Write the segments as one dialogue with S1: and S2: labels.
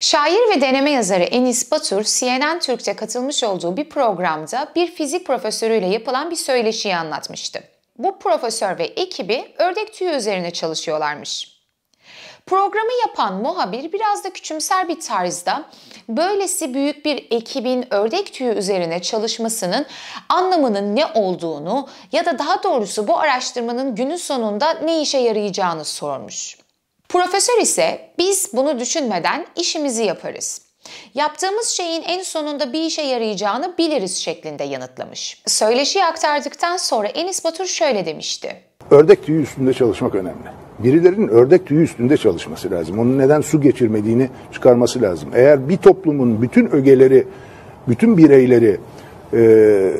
S1: Şair ve deneme yazarı Enis Batur, CNN Türk'te katılmış olduğu bir programda bir fizik profesörüyle yapılan bir söyleşiyi anlatmıştı. Bu profesör ve ekibi ördek tüyü üzerine çalışıyorlarmış. Programı yapan muhabir biraz da küçümser bir tarzda böylesi büyük bir ekibin ördek tüyü üzerine çalışmasının anlamının ne olduğunu ya da daha doğrusu bu araştırmanın günün sonunda ne işe yarayacağını sormuş. Profesör ise biz bunu düşünmeden işimizi yaparız. Yaptığımız şeyin en sonunda bir işe yarayacağını biliriz şeklinde yanıtlamış. Söyleşiyi aktardıktan sonra Enis Batur şöyle demişti. Ördek tüyü üstünde çalışmak önemli. Birilerinin ördek tüyü üstünde çalışması lazım. Onun neden su geçirmediğini çıkarması lazım. Eğer bir toplumun bütün ögeleri, bütün bireyleri ee,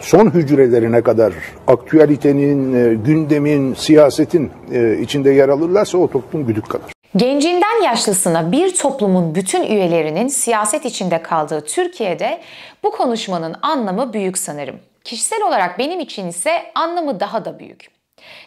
S1: son hücrelerine kadar aktüelitenin, e, gündemin, siyasetin e, içinde yer alırlarsa o toplum güdük kalır. Gencinden yaşlısına bir toplumun bütün üyelerinin siyaset içinde kaldığı Türkiye'de bu konuşmanın anlamı büyük sanırım. Kişisel olarak benim için ise anlamı daha da büyük.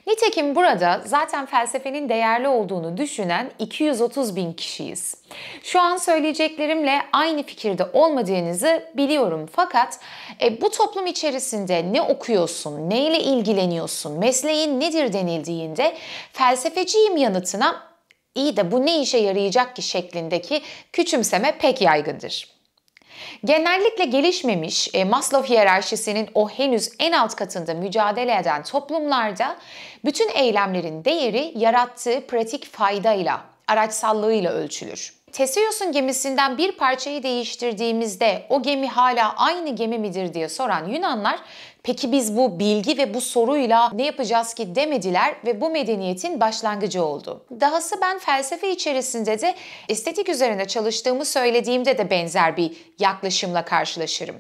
S1: Nitekim burada zaten felsefenin değerli olduğunu düşünen 230 bin kişiyiz. Şu an söyleyeceklerimle aynı fikirde olmadığınızı biliyorum fakat e, bu toplum içerisinde ne okuyorsun, neyle ilgileniyorsun, mesleğin nedir denildiğinde felsefeciyim yanıtına iyi de bu ne işe yarayacak ki şeklindeki küçümseme pek yaygındır. Genellikle gelişmemiş e, Maslow hiyerarşisinin o henüz en alt katında mücadele eden toplumlarda bütün eylemlerin değeri yarattığı pratik faydayla, araçsallığıyla ölçülür. Theseus'un gemisinden bir parçayı değiştirdiğimizde o gemi hala aynı gemi midir diye soran Yunanlar Peki biz bu bilgi ve bu soruyla ne yapacağız ki demediler ve bu medeniyetin başlangıcı oldu. Dahası ben felsefe içerisinde de estetik üzerine çalıştığımı söylediğimde de benzer bir yaklaşımla karşılaşırım.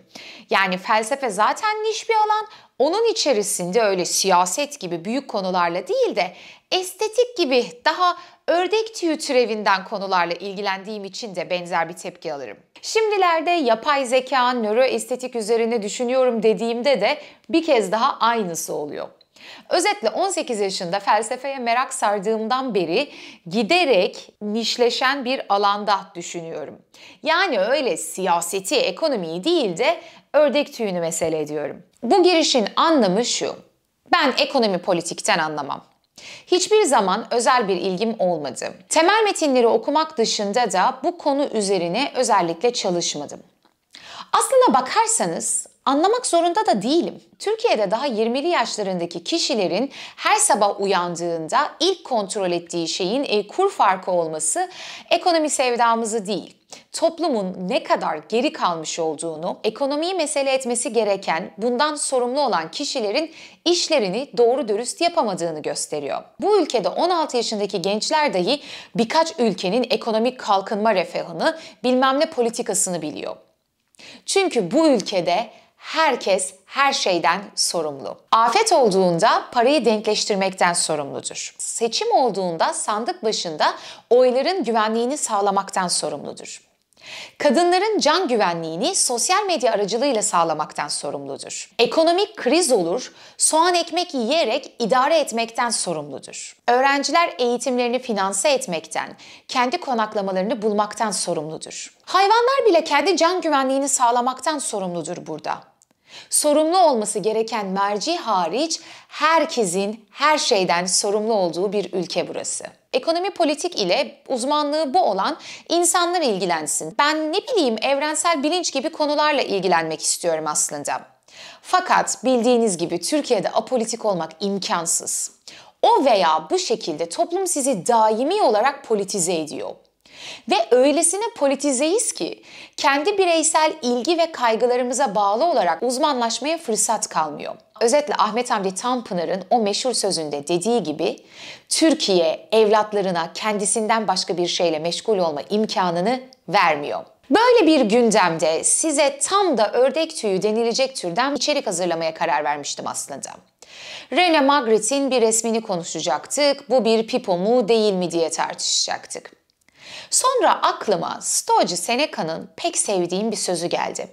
S1: Yani felsefe zaten niş bir alan onun içerisinde öyle siyaset gibi büyük konularla değil de estetik gibi daha ördek tüyü türevinden konularla ilgilendiğim için de benzer bir tepki alırım. Şimdilerde yapay zeka, nöroestetik üzerine düşünüyorum dediğimde de bir kez daha aynısı oluyor. Özetle 18 yaşında felsefeye merak sardığımdan beri giderek nişleşen bir alanda düşünüyorum. Yani öyle siyaseti, ekonomiyi değil de ördek tüyünü mesele ediyorum. Bu girişin anlamı şu. Ben ekonomi politikten anlamam. Hiçbir zaman özel bir ilgim olmadı. Temel metinleri okumak dışında da bu konu üzerine özellikle çalışmadım. Aslına bakarsanız Anlamak zorunda da değilim. Türkiye'de daha 20'li yaşlarındaki kişilerin her sabah uyandığında ilk kontrol ettiği şeyin e, kur farkı olması ekonomi sevdamızı değil, toplumun ne kadar geri kalmış olduğunu, ekonomiyi mesele etmesi gereken, bundan sorumlu olan kişilerin işlerini doğru dürüst yapamadığını gösteriyor. Bu ülkede 16 yaşındaki gençler dahi birkaç ülkenin ekonomik kalkınma refahını, bilmem ne politikasını biliyor. Çünkü bu ülkede herkes her şeyden sorumlu. Afet olduğunda parayı denkleştirmekten sorumludur. Seçim olduğunda sandık başında oyların güvenliğini sağlamaktan sorumludur. Kadınların can güvenliğini sosyal medya aracılığıyla sağlamaktan sorumludur. Ekonomik kriz olur, soğan ekmek yiyerek idare etmekten sorumludur. Öğrenciler eğitimlerini finanse etmekten, kendi konaklamalarını bulmaktan sorumludur. Hayvanlar bile kendi can güvenliğini sağlamaktan sorumludur burada. Sorumlu olması gereken merci hariç herkesin her şeyden sorumlu olduğu bir ülke burası. Ekonomi politik ile uzmanlığı bu olan insanlar ilgilensin. Ben ne bileyim evrensel bilinç gibi konularla ilgilenmek istiyorum aslında. Fakat bildiğiniz gibi Türkiye'de apolitik olmak imkansız. O veya bu şekilde toplum sizi daimi olarak politize ediyor. Ve öylesine politizeyiz ki kendi bireysel ilgi ve kaygılarımıza bağlı olarak uzmanlaşmaya fırsat kalmıyor. Özetle Ahmet Hamdi Tanpınar'ın o meşhur sözünde dediği gibi Türkiye evlatlarına kendisinden başka bir şeyle meşgul olma imkanını vermiyor. Böyle bir gündemde size tam da ördek tüyü denilecek türden içerik hazırlamaya karar vermiştim aslında. Rene Magritte'in bir resmini konuşacaktık. Bu bir pipo mu değil mi diye tartışacaktık. Sonra aklıma Stoacı Seneca'nın pek sevdiğim bir sözü geldi.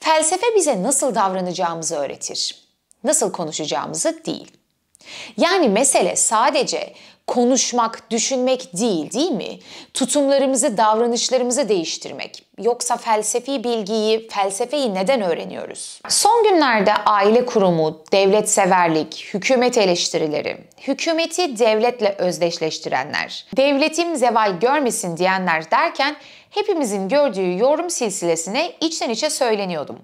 S1: Felsefe bize nasıl davranacağımızı öğretir. Nasıl konuşacağımızı değil. Yani mesele sadece konuşmak, düşünmek değil değil mi? Tutumlarımızı, davranışlarımızı değiştirmek. Yoksa felsefi bilgiyi, felsefeyi neden öğreniyoruz? Son günlerde aile kurumu, devletseverlik, hükümet eleştirileri, hükümeti devletle özdeşleştirenler, devletim zeval görmesin diyenler derken hepimizin gördüğü yorum silsilesine içten içe söyleniyordum.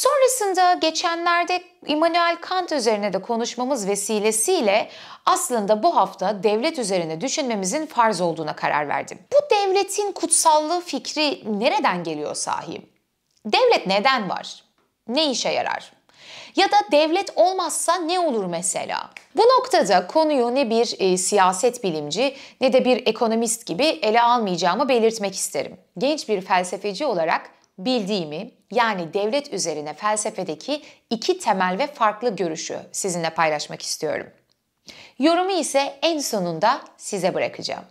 S1: Sonrasında geçenlerde Immanuel Kant üzerine de konuşmamız vesilesiyle aslında bu hafta devlet üzerine düşünmemizin farz olduğuna karar verdim. Bu devletin kutsallığı fikri nereden geliyor sahi? Devlet neden var? Ne işe yarar? Ya da devlet olmazsa ne olur mesela? Bu noktada konuyu ne bir e, siyaset bilimci ne de bir ekonomist gibi ele almayacağımı belirtmek isterim. Genç bir felsefeci olarak bildiğimi yani devlet üzerine felsefedeki iki temel ve farklı görüşü sizinle paylaşmak istiyorum. Yorumu ise en sonunda size bırakacağım.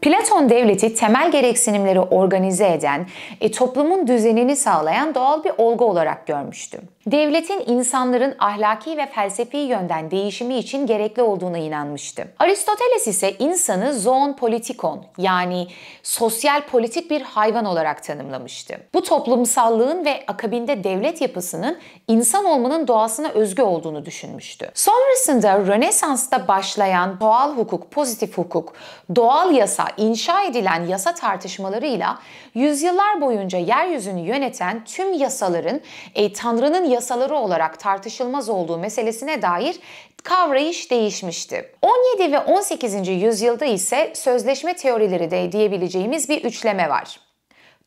S1: Platon devleti temel gereksinimleri organize eden, e, toplumun düzenini sağlayan doğal bir olgu olarak görmüştüm devletin insanların ahlaki ve felsefi yönden değişimi için gerekli olduğuna inanmıştı. Aristoteles ise insanı zoon politikon yani sosyal politik bir hayvan olarak tanımlamıştı. Bu toplumsallığın ve akabinde devlet yapısının insan olmanın doğasına özgü olduğunu düşünmüştü. Sonrasında Rönesans'ta başlayan doğal hukuk, pozitif hukuk, doğal yasa, inşa edilen yasa tartışmalarıyla yüzyıllar boyunca yeryüzünü yöneten tüm yasaların e, Tanrı'nın yasaları olarak tartışılmaz olduğu meselesine dair kavrayış değişmişti. 17 ve 18. yüzyılda ise sözleşme teorileri de diyebileceğimiz bir üçleme var.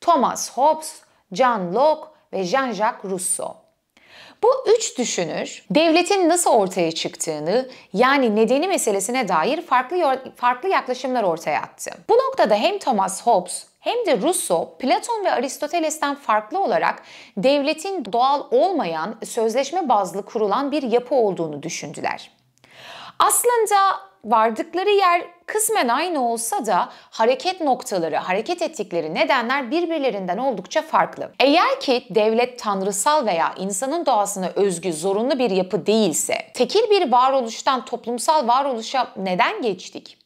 S1: Thomas Hobbes, John Locke ve Jean-Jacques Rousseau. Bu üç düşünür devletin nasıl ortaya çıktığını yani nedeni meselesine dair farklı farklı yaklaşımlar ortaya attı. Bu noktada hem Thomas Hobbes hem de Russo, Platon ve Aristoteles'ten farklı olarak devletin doğal olmayan, sözleşme bazlı kurulan bir yapı olduğunu düşündüler. Aslında vardıkları yer kısmen aynı olsa da hareket noktaları, hareket ettikleri nedenler birbirlerinden oldukça farklı. Eğer ki devlet tanrısal veya insanın doğasına özgü zorunlu bir yapı değilse, tekil bir varoluştan toplumsal varoluşa neden geçtik?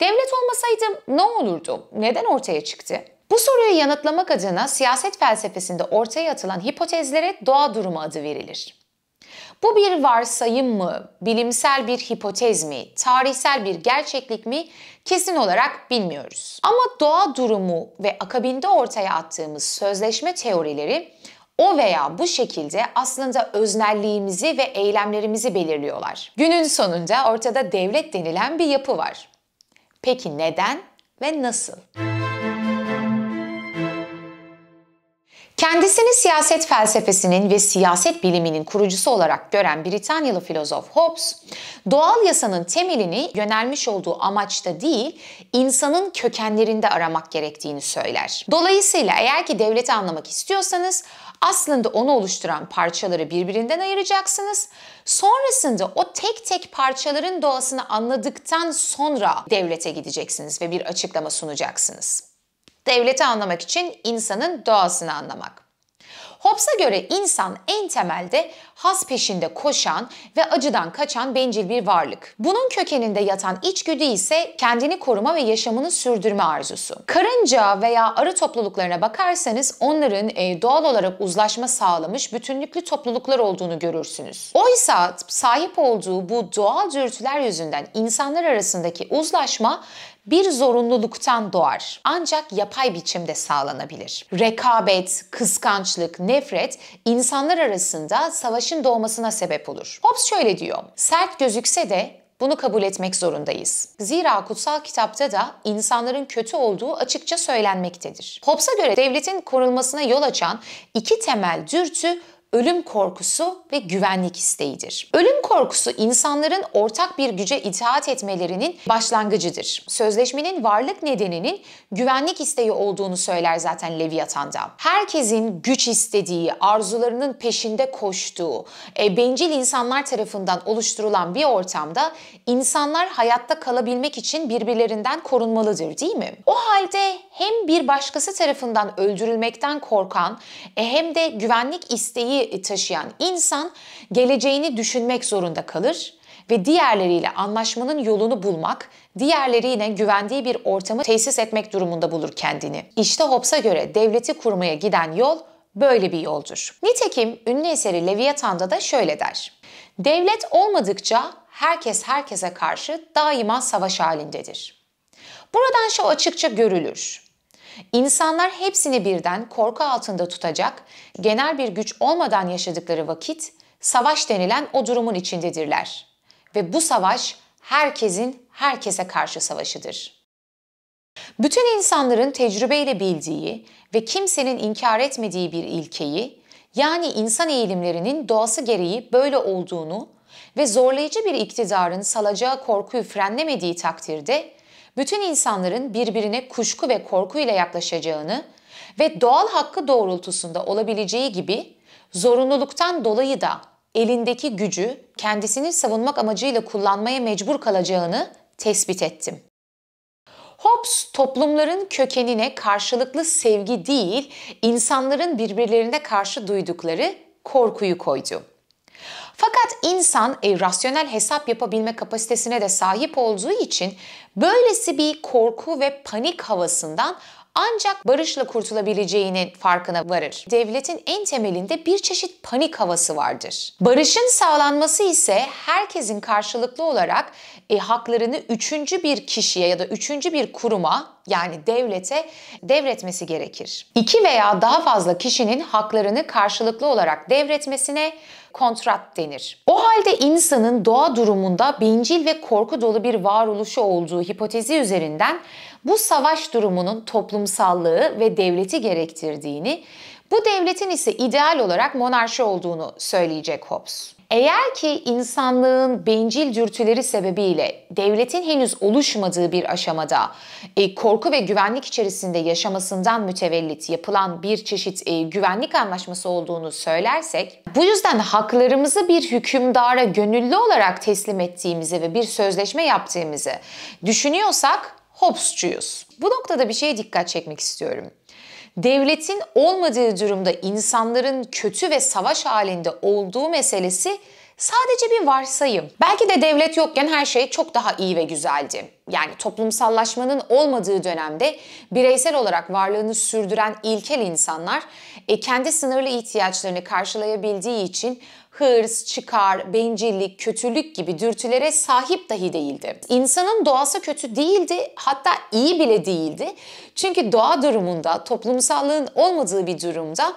S1: Devlet olmasaydı ne olurdu? Neden ortaya çıktı? Bu soruyu yanıtlamak adına siyaset felsefesinde ortaya atılan hipotezlere doğa durumu adı verilir. Bu bir varsayım mı, bilimsel bir hipotez mi, tarihsel bir gerçeklik mi kesin olarak bilmiyoruz. Ama doğa durumu ve akabinde ortaya attığımız sözleşme teorileri o veya bu şekilde aslında öznelliğimizi ve eylemlerimizi belirliyorlar. Günün sonunda ortada devlet denilen bir yapı var. Peki neden ve nasıl? Kendisini siyaset felsefesinin ve siyaset biliminin kurucusu olarak gören Britanyalı filozof Hobbes, doğal yasanın temelini yönelmiş olduğu amaçta değil, insanın kökenlerinde aramak gerektiğini söyler. Dolayısıyla eğer ki devleti anlamak istiyorsanız aslında onu oluşturan parçaları birbirinden ayıracaksınız. Sonrasında o tek tek parçaların doğasını anladıktan sonra devlete gideceksiniz ve bir açıklama sunacaksınız. Devleti anlamak için insanın doğasını anlamak. Hobbes'a göre insan en temelde has peşinde koşan ve acıdan kaçan bencil bir varlık. Bunun kökeninde yatan içgüdü ise kendini koruma ve yaşamını sürdürme arzusu. Karınca veya arı topluluklarına bakarsanız onların e, doğal olarak uzlaşma sağlamış bütünlüklü topluluklar olduğunu görürsünüz. Oysa sahip olduğu bu doğal dürtüler yüzünden insanlar arasındaki uzlaşma bir zorunluluktan doğar. Ancak yapay biçimde sağlanabilir. Rekabet, kıskançlık, nefret insanlar arasında savaşın doğmasına sebep olur. Hobbes şöyle diyor. Sert gözükse de bunu kabul etmek zorundayız. Zira kutsal kitapta da insanların kötü olduğu açıkça söylenmektedir. Hobbes'a göre devletin korunmasına yol açan iki temel dürtü ölüm korkusu ve güvenlik isteğidir. Ölüm korkusu insanların ortak bir güce itaat etmelerinin başlangıcıdır. Sözleşmenin varlık nedeninin güvenlik isteği olduğunu söyler zaten Leviathan'da. Herkesin güç istediği, arzularının peşinde koştuğu, e, bencil insanlar tarafından oluşturulan bir ortamda insanlar hayatta kalabilmek için birbirlerinden korunmalıdır değil mi? O halde hem bir başkası tarafından öldürülmekten korkan e, hem de güvenlik isteği taşıyan insan geleceğini düşünmek zorunda kalır ve diğerleriyle anlaşmanın yolunu bulmak, diğerleriyle güvendiği bir ortamı tesis etmek durumunda bulur kendini. İşte Hobbes'a göre devleti kurmaya giden yol böyle bir yoldur. Nitekim ünlü eseri Leviathan'da da şöyle der. Devlet olmadıkça herkes herkese karşı daima savaş halindedir. Buradan şu açıkça görülür. İnsanlar hepsini birden korku altında tutacak, genel bir güç olmadan yaşadıkları vakit savaş denilen o durumun içindedirler. Ve bu savaş herkesin herkese karşı savaşıdır. Bütün insanların tecrübeyle bildiği ve kimsenin inkar etmediği bir ilkeyi, yani insan eğilimlerinin doğası gereği böyle olduğunu ve zorlayıcı bir iktidarın salacağı korkuyu frenlemediği takdirde bütün insanların birbirine kuşku ve korku ile yaklaşacağını ve doğal hakkı doğrultusunda olabileceği gibi zorunluluktan dolayı da elindeki gücü kendisini savunmak amacıyla kullanmaya mecbur kalacağını tespit ettim. Hobbes toplumların kökenine karşılıklı sevgi değil, insanların birbirlerine karşı duydukları korkuyu koydu. Fakat insan e, rasyonel hesap yapabilme kapasitesine de sahip olduğu için böylesi bir korku ve panik havasından ancak barışla kurtulabileceğinin farkına varır. Devletin en temelinde bir çeşit panik havası vardır. Barışın sağlanması ise herkesin karşılıklı olarak e, haklarını üçüncü bir kişiye ya da üçüncü bir kuruma yani devlete devretmesi gerekir. İki veya daha fazla kişinin haklarını karşılıklı olarak devretmesine kontrat denir. O halde insanın doğa durumunda bencil ve korku dolu bir varoluşu olduğu hipotezi üzerinden bu savaş durumunun toplumsallığı ve devleti gerektirdiğini, bu devletin ise ideal olarak monarşi olduğunu söyleyecek Hobbes. Eğer ki insanlığın bencil dürtüleri sebebiyle devletin henüz oluşmadığı bir aşamada e, korku ve güvenlik içerisinde yaşamasından mütevellit yapılan bir çeşit e, güvenlik anlaşması olduğunu söylersek bu yüzden haklarımızı bir hükümdara gönüllü olarak teslim ettiğimizi ve bir sözleşme yaptığımızı düşünüyorsak Hobbesçuyuz. Bu noktada bir şeye dikkat çekmek istiyorum devletin olmadığı durumda insanların kötü ve savaş halinde olduğu meselesi sadece bir varsayım. Belki de devlet yokken her şey çok daha iyi ve güzeldi. Yani toplumsallaşmanın olmadığı dönemde bireysel olarak varlığını sürdüren ilkel insanlar e, kendi sınırlı ihtiyaçlarını karşılayabildiği için hırs, çıkar, bencillik, kötülük gibi dürtülere sahip dahi değildi. İnsanın doğası kötü değildi, hatta iyi bile değildi. Çünkü doğa durumunda, toplumsallığın olmadığı bir durumda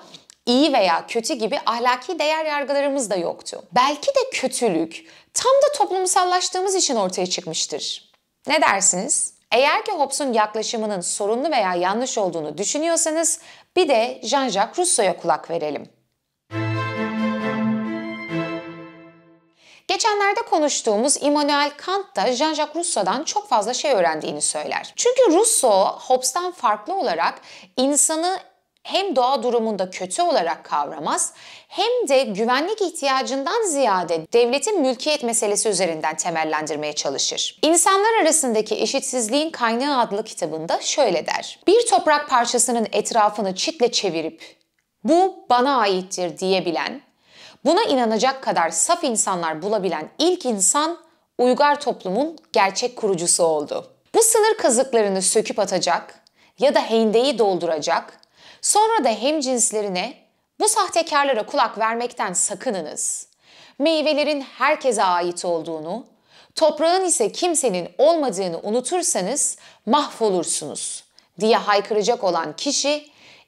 S1: iyi veya kötü gibi ahlaki değer yargılarımız da yoktu. Belki de kötülük tam da toplumsallaştığımız için ortaya çıkmıştır. Ne dersiniz? Eğer ki Hobbes'un yaklaşımının sorunlu veya yanlış olduğunu düşünüyorsanız bir de Jean-Jacques Rousseau'ya kulak verelim. Geçenlerde konuştuğumuz Immanuel Kant da Jean-Jacques Rousseau'dan çok fazla şey öğrendiğini söyler. Çünkü Rousseau Hobbes'tan farklı olarak insanı hem doğa durumunda kötü olarak kavramaz hem de güvenlik ihtiyacından ziyade devletin mülkiyet meselesi üzerinden temellendirmeye çalışır. İnsanlar arasındaki eşitsizliğin kaynağı adlı kitabında şöyle der. Bir toprak parçasının etrafını çitle çevirip bu bana aittir diyebilen Buna inanacak kadar saf insanlar bulabilen ilk insan uygar toplumun gerçek kurucusu oldu. Bu sınır kazıklarını söküp atacak ya da hendeyi dolduracak, sonra da hemcinslerine bu sahtekarlara kulak vermekten sakınınız. Meyvelerin herkese ait olduğunu, toprağın ise kimsenin olmadığını unutursanız mahvolursunuz diye haykıracak olan kişi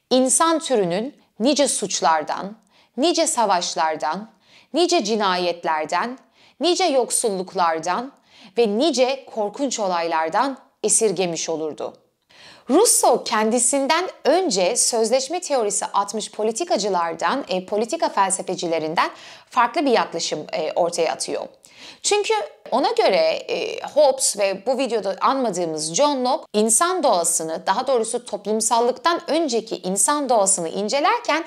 S1: insan türünün nice suçlardan, nice savaşlardan, nice cinayetlerden, nice yoksulluklardan ve nice korkunç olaylardan esirgemiş olurdu. Rousseau kendisinden önce sözleşme teorisi atmış politikacılardan, e, politika felsefecilerinden farklı bir yaklaşım e, ortaya atıyor. Çünkü ona göre e, Hobbes ve bu videoda anmadığımız John Locke insan doğasını, daha doğrusu toplumsallıktan önceki insan doğasını incelerken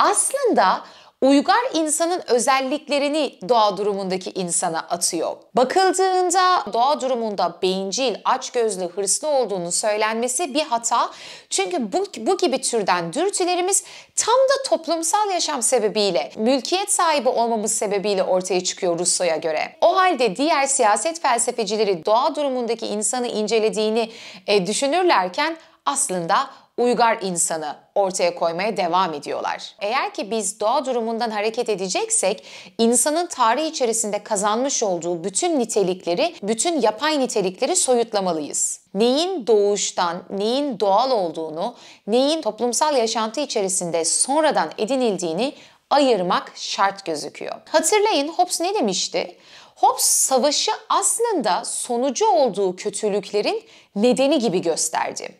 S1: aslında uygar insanın özelliklerini doğa durumundaki insana atıyor. Bakıldığında doğa durumunda bencil, açgözlü, hırslı olduğunu söylenmesi bir hata. Çünkü bu, bu gibi türden dürtülerimiz tam da toplumsal yaşam sebebiyle, mülkiyet sahibi olmamız sebebiyle ortaya çıkıyor Rousseau'ya göre. O halde diğer siyaset felsefecileri doğa durumundaki insanı incelediğini e, düşünürlerken aslında uygar insanı ortaya koymaya devam ediyorlar. Eğer ki biz doğa durumundan hareket edeceksek insanın tarih içerisinde kazanmış olduğu bütün nitelikleri, bütün yapay nitelikleri soyutlamalıyız. Neyin doğuştan, neyin doğal olduğunu, neyin toplumsal yaşantı içerisinde sonradan edinildiğini ayırmak şart gözüküyor. Hatırlayın Hobbes ne demişti? Hobbes savaşı aslında sonucu olduğu kötülüklerin nedeni gibi gösterdi.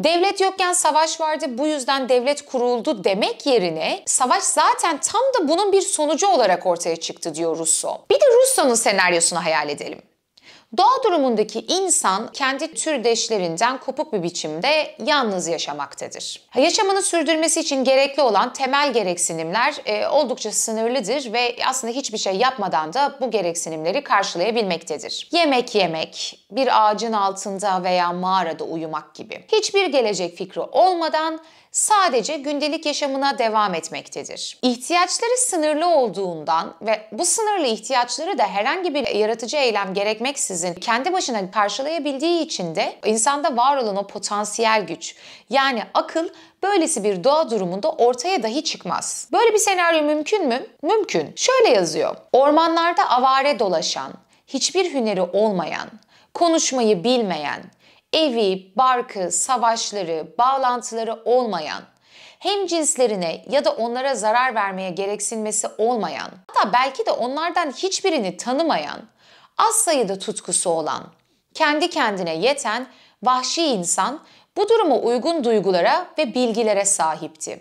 S1: Devlet yokken savaş vardı bu yüzden devlet kuruldu demek yerine savaş zaten tam da bunun bir sonucu olarak ortaya çıktı diyor Russo. Bir de Russo'nun senaryosunu hayal edelim. Doğa durumundaki insan kendi türdeşlerinden kopuk bir biçimde yalnız yaşamaktadır. Yaşamını sürdürmesi için gerekli olan temel gereksinimler e, oldukça sınırlıdır ve aslında hiçbir şey yapmadan da bu gereksinimleri karşılayabilmektedir. Yemek yemek, bir ağacın altında veya mağarada uyumak gibi. Hiçbir gelecek fikri olmadan sadece gündelik yaşamına devam etmektedir. İhtiyaçları sınırlı olduğundan ve bu sınırlı ihtiyaçları da herhangi bir yaratıcı eylem gerekmeksizin kendi başına karşılayabildiği için de insanda var olan o potansiyel güç yani akıl böylesi bir doğa durumunda ortaya dahi çıkmaz. Böyle bir senaryo mümkün mü? Mümkün. Şöyle yazıyor. Ormanlarda avare dolaşan, hiçbir hüneri olmayan, konuşmayı bilmeyen, evi, barkı, savaşları, bağlantıları olmayan, hem cinslerine ya da onlara zarar vermeye gereksinmesi olmayan, hatta belki de onlardan hiçbirini tanımayan, az sayıda tutkusu olan, kendi kendine yeten vahşi insan bu duruma uygun duygulara ve bilgilere sahipti.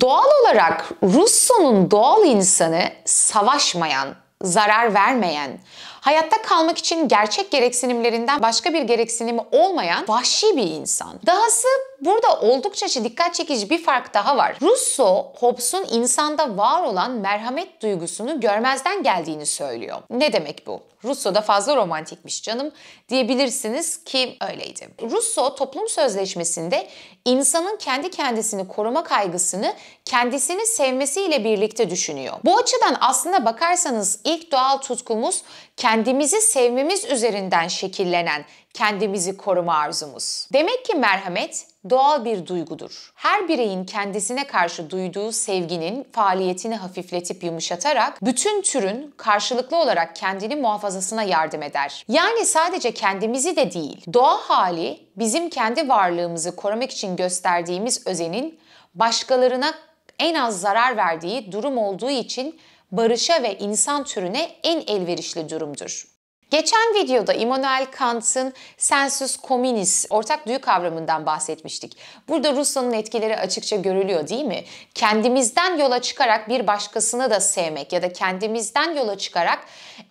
S1: Doğal olarak Russo'nun doğal insanı savaşmayan, zarar vermeyen, Hayatta kalmak için gerçek gereksinimlerinden başka bir gereksinimi olmayan vahşi bir insan. Dahası burada oldukça dikkat çekici bir fark daha var. Russo Hobbes'un insanda var olan merhamet duygusunu görmezden geldiğini söylüyor. Ne demek bu? Russo da fazla romantikmiş canım diyebilirsiniz ki öyleydi. Russo toplum sözleşmesinde insanın kendi kendisini koruma kaygısını kendisini sevmesiyle birlikte düşünüyor. Bu açıdan aslında bakarsanız ilk doğal tutkumuz kendimizi sevmemiz üzerinden şekillenen kendimizi koruma arzumuz. Demek ki merhamet doğal bir duygudur. Her bireyin kendisine karşı duyduğu sevginin faaliyetini hafifletip yumuşatarak bütün türün karşılıklı olarak kendini muhafazasına yardım eder. Yani sadece kendimizi de değil, doğa hali bizim kendi varlığımızı korumak için gösterdiğimiz özenin başkalarına en az zarar verdiği durum olduğu için barışa ve insan türüne en elverişli durumdur. Geçen videoda Immanuel Kant'ın sensus communis ortak duyu kavramından bahsetmiştik. Burada Rusya'nın etkileri açıkça görülüyor değil mi? Kendimizden yola çıkarak bir başkasını da sevmek ya da kendimizden yola çıkarak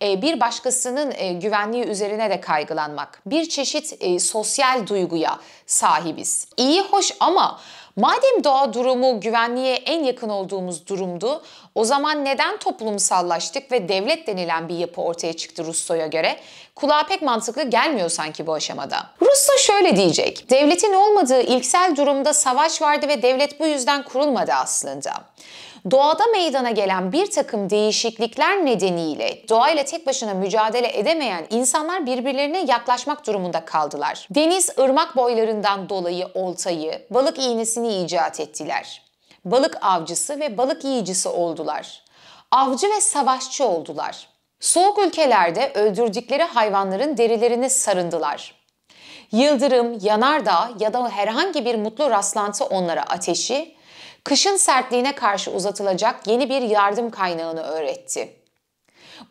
S1: e, bir başkasının e, güvenliği üzerine de kaygılanmak. Bir çeşit e, sosyal duyguya sahibiz. İyi hoş ama Madem doğa durumu güvenliğe en yakın olduğumuz durumdu, o zaman neden toplumsallaştık ve devlet denilen bir yapı ortaya çıktı Russo'ya göre? Kulağa pek mantıklı gelmiyor sanki bu aşamada. Russo şöyle diyecek. Devletin olmadığı ilksel durumda savaş vardı ve devlet bu yüzden kurulmadı aslında doğada meydana gelen bir takım değişiklikler nedeniyle doğayla tek başına mücadele edemeyen insanlar birbirlerine yaklaşmak durumunda kaldılar. Deniz ırmak boylarından dolayı oltayı, balık iğnesini icat ettiler balık avcısı ve balık yiyicisi oldular. Avcı ve savaşçı oldular. Soğuk ülkelerde öldürdükleri hayvanların derilerini sarındılar. Yıldırım, yanardağ ya da herhangi bir mutlu rastlantı onlara ateşi, kışın sertliğine karşı uzatılacak yeni bir yardım kaynağını öğretti.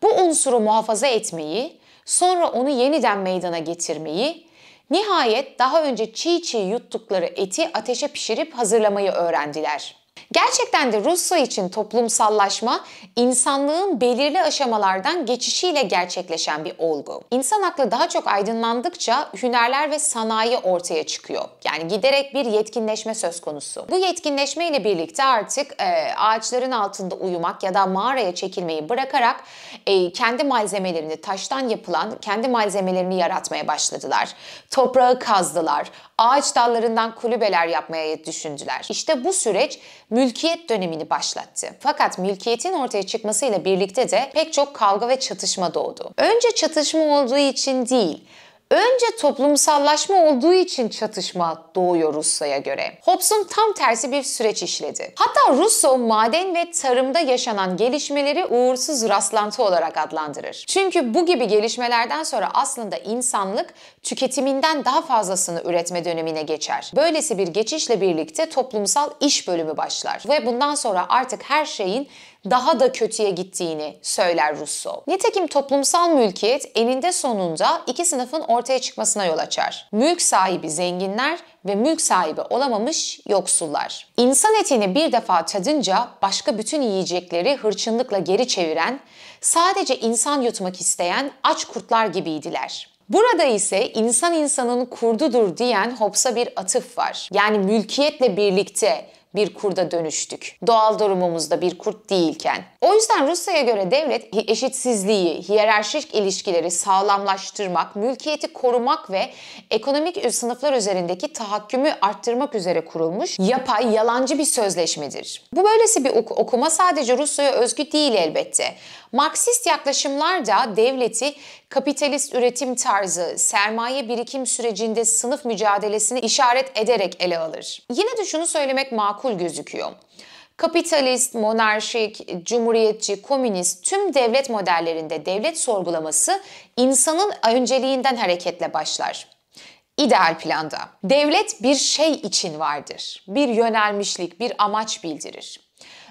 S1: Bu unsuru muhafaza etmeyi, sonra onu yeniden meydana getirmeyi, nihayet daha önce çiğ çiğ yuttukları eti ateşe pişirip hazırlamayı öğrendiler.'' Gerçekten de Rusya için toplumsallaşma insanlığın belirli aşamalardan geçişiyle gerçekleşen bir olgu. İnsan aklı daha çok aydınlandıkça hünerler ve sanayi ortaya çıkıyor. Yani giderek bir yetkinleşme söz konusu. Bu yetkinleşme ile birlikte artık e, ağaçların altında uyumak ya da mağaraya çekilmeyi bırakarak e, kendi malzemelerini taştan yapılan kendi malzemelerini yaratmaya başladılar. Toprağı kazdılar, ağaç dallarından kulübeler yapmaya düşündüler. İşte bu süreç mülkiyet dönemini başlattı. Fakat mülkiyetin ortaya çıkmasıyla birlikte de pek çok kavga ve çatışma doğdu. Önce çatışma olduğu için değil, Önce toplumsallaşma olduğu için çatışma doğuyor Rusya'ya göre. Hobbes'un tam tersi bir süreç işledi. Hatta Rousseau maden ve tarımda yaşanan gelişmeleri uğursuz rastlantı olarak adlandırır. Çünkü bu gibi gelişmelerden sonra aslında insanlık tüketiminden daha fazlasını üretme dönemine geçer. Böylesi bir geçişle birlikte toplumsal iş bölümü başlar ve bundan sonra artık her şeyin daha da kötüye gittiğini söyler Rousseau. Nitekim toplumsal mülkiyet eninde sonunda iki sınıfın ortaya çıkmasına yol açar. Mülk sahibi zenginler ve mülk sahibi olamamış yoksullar. İnsan etini bir defa tadınca başka bütün yiyecekleri hırçınlıkla geri çeviren, sadece insan yutmak isteyen aç kurtlar gibiydiler. Burada ise insan insanın kurdudur diyen Hobbes'a bir atıf var. Yani mülkiyetle birlikte bir kurda dönüştük. Doğal durumumuzda bir kurt değilken. O yüzden Rusya'ya göre devlet eşitsizliği, hiyerarşik ilişkileri sağlamlaştırmak, mülkiyeti korumak ve ekonomik sınıflar üzerindeki tahakkümü arttırmak üzere kurulmuş yapay, yalancı bir sözleşmedir. Bu böylesi bir okuma sadece Rusya'ya özgü değil elbette. Marksist yaklaşımlar da devleti kapitalist üretim tarzı, sermaye birikim sürecinde sınıf mücadelesini işaret ederek ele alır. Yine de şunu söylemek makul makul gözüküyor. Kapitalist, monarşik, cumhuriyetçi, komünist tüm devlet modellerinde devlet sorgulaması insanın önceliğinden hareketle başlar. İdeal planda devlet bir şey için vardır. Bir yönelmişlik, bir amaç bildirir.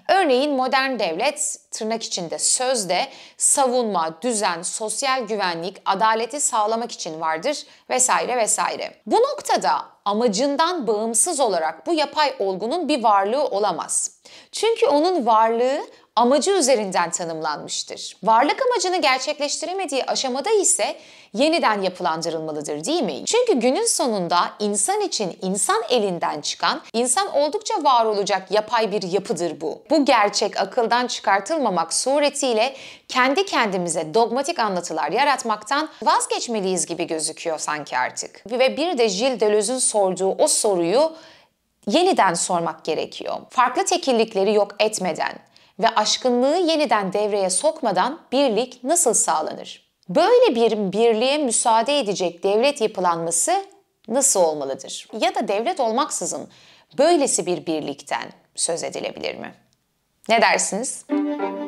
S1: Örneğin modern devlet tırnak içinde sözde savunma, düzen, sosyal güvenlik, adaleti sağlamak için vardır vesaire vesaire. Bu noktada amacından bağımsız olarak bu yapay olgunun bir varlığı olamaz. Çünkü onun varlığı amacı üzerinden tanımlanmıştır. Varlık amacını gerçekleştiremediği aşamada ise yeniden yapılandırılmalıdır değil mi? Çünkü günün sonunda insan için insan elinden çıkan, insan oldukça var olacak yapay bir yapıdır bu. Bu gerçek akıldan çıkartılmamak suretiyle kendi kendimize dogmatik anlatılar yaratmaktan vazgeçmeliyiz gibi gözüküyor sanki artık. Ve bir de Gilles Deleuze'ün sorduğu o soruyu yeniden sormak gerekiyor. Farklı tekillikleri yok etmeden, ve aşkınlığı yeniden devreye sokmadan birlik nasıl sağlanır? Böyle bir birliğe müsaade edecek devlet yapılanması nasıl olmalıdır? Ya da devlet olmaksızın böylesi bir birlikten söz edilebilir mi? Ne dersiniz?